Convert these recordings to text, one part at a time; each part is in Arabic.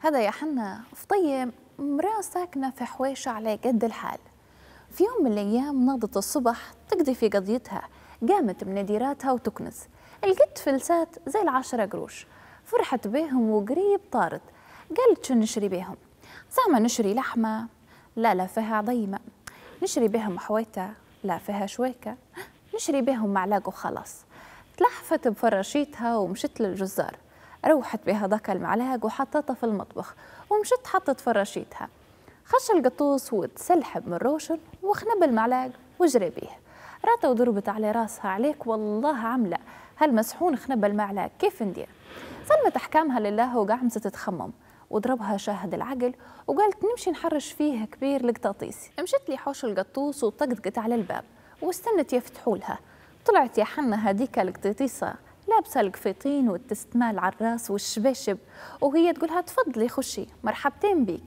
هذا يا حنا فطية مرأة ساكنة في حويشة على قد الحال في يوم من الأيام ناضت الصبح تقضي في قضيتها قامت من ديراتها وتكنس لقت فلسات زي العشرة قروش فرحت بيهم وقريب طارت قالت شو نشري بيهم زعما نشري لحمة لا لا فيها عظيمة نشري بهم حويتة لا فيها شويكة نشري بهم معلاق وخلاص تلحفت بفراشيتها ومشت للجزار روحت بهذاك المعلاق وحطتها في المطبخ ومشت حطت فراشيتها خش القطوس وتسلحب من روشن وخنب المعلاق وجري بيه راتة وضربت على راسها عليك والله عملة هالمسحون خنب المعلاق كيف ندير سلمت أحكامها لله وقعمزة تتخمم وضربها شاهد العقل وقالت نمشي نحرش فيه كبير القطاطيس مشت لي حوش القطوس وطقطقت على الباب واستنت يفتحوا لها طلعت يا حنا هذيك القطيطيسة لابسة القفيطين والتستمال على الراس والشباشب وهي تقولها تفضلي خشي مرحبتين بيك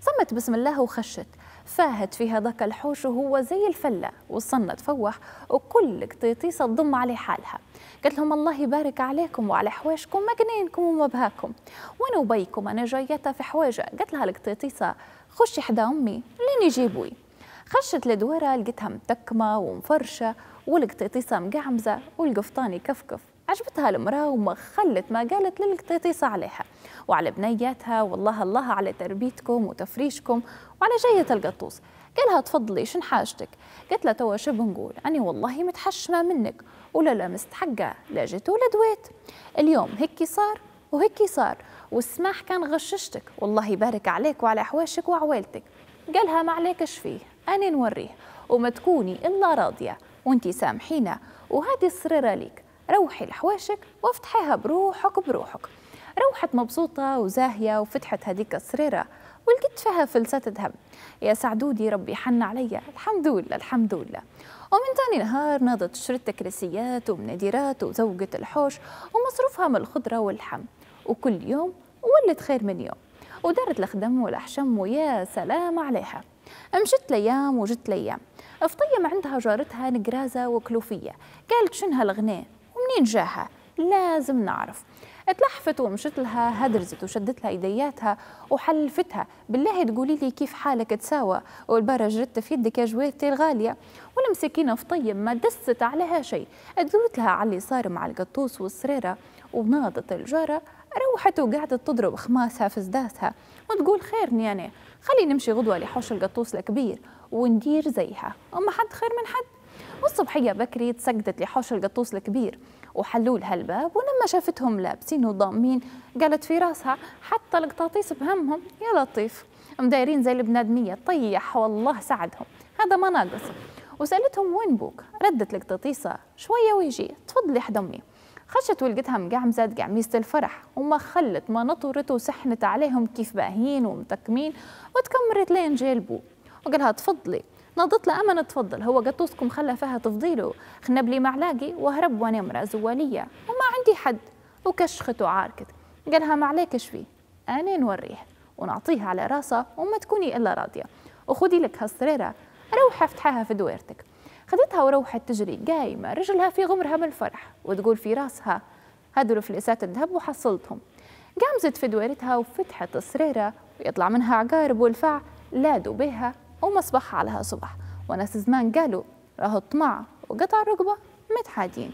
صمت بسم الله وخشت فاهت في هذاك الحوش وهو زي الفلة وصلنا تفوح وكل قطيطيسة تضم عليه حالها قالت لهم الله يبارك عليكم وعلى حوايجكم مجنينكم ومبهاكم وانا وبيكم انا جايتها في حواجه قالت لها القطيطيسة خشي حدا امي لين يجيبوي خشت لدورها لقيتها متكمة ومفرشة والقطيطيسة مقعمزة والقفطاني كفكف عجبتها المرأة وما خلت ما قالت للقطيطيسة عليها وعلى بنياتها والله الله على تربيتكم وتفريشكم وعلى جاية القطوس قالها تفضلي شن حاجتك قالت لها توا شو بنقول أني والله متحشمة منك ولا لا مستحقة لا جيت ولا دويت اليوم هيك صار وهيك صار والسماح كان غششتك والله يبارك عليك وعلى حواشك وعوالتك قالها ما عليكش فيه أنا نوريه وما تكوني إلا راضية وانتي سامحينا وهذه السريرة ليك روحي لحواشك وافتحيها بروحك بروحك روحت مبسوطة وزاهية وفتحت هذيك السريرة ولقيت فيها فلسات ذهب يا سعدودي ربي حن عليا الحمد لله الحمد لله ومن تاني نهار ناضت شرطة كرسيات ومناديرات وزوجة الحوش ومصروفها من الخضرة واللحم وكل يوم ولت خير من يوم ودارت الخدم والأحشم ويا سلام عليها مشت ليام وجت ليام فطيم عندها جارتها نقرازة وكلوفية قالت شنها الغناء منين جاها لازم نعرف اتلحفت ومشت لها هدرزت وشدت لها ايدياتها وحلفتها بالله تقولي لي كيف حالك تساوى والبارة جرت في يدك يا جواتي الغالية ولا مسكينة في طيب ما دست عليها شيء ادلت لها على اللي صار مع القطوس والسريرة وناضت الجارة روحت وقعدت تضرب خماسها في سداسها وتقول خيرني أنا خلي نمشي غدوة لحوش القطوس الكبير وندير زيها أما حد خير من حد والصبحية بكري تسجدت لحوش القطوس الكبير وحلوا لها الباب ولما شافتهم لابسين وضامين قالت في راسها حتى القطاطيس بهمهم يا لطيف مدايرين زي البنادمية طيح والله ساعدهم هذا ما ناقص وسألتهم وين بوك ردت القطاطيسة شوية ويجي تفضلي حد أمي خشت ولقتها مقعمزة قعميزة الفرح وما خلت ما نطرت وسحنت عليهم كيف باهين ومتكمين وتكمرت لين بو وقالها تفضلي نضت له أمن تفضل هو قطوسكم خلى فيها تفضيله خنبلي معلاقي وهرب ونمرة زوالية وما عندي حد وكشخت وعاركت قالها ما عليك شوي أنا نوريه ونعطيها على راسها وما تكوني إلا راضية وخدي لك هالسريرة روح افتحها في دويرتك خدتها وروحت تجري قايمة رجلها في غمرها من الفرح وتقول في راسها هدول فلسات الذهب وحصلتهم قامزت في دويرتها وفتحت السريرة ويطلع منها عقارب والفع لادوا بها ومصباح عليها صبح وناس زمان قالوا راهو الطماع وقطع الرقبة متحادين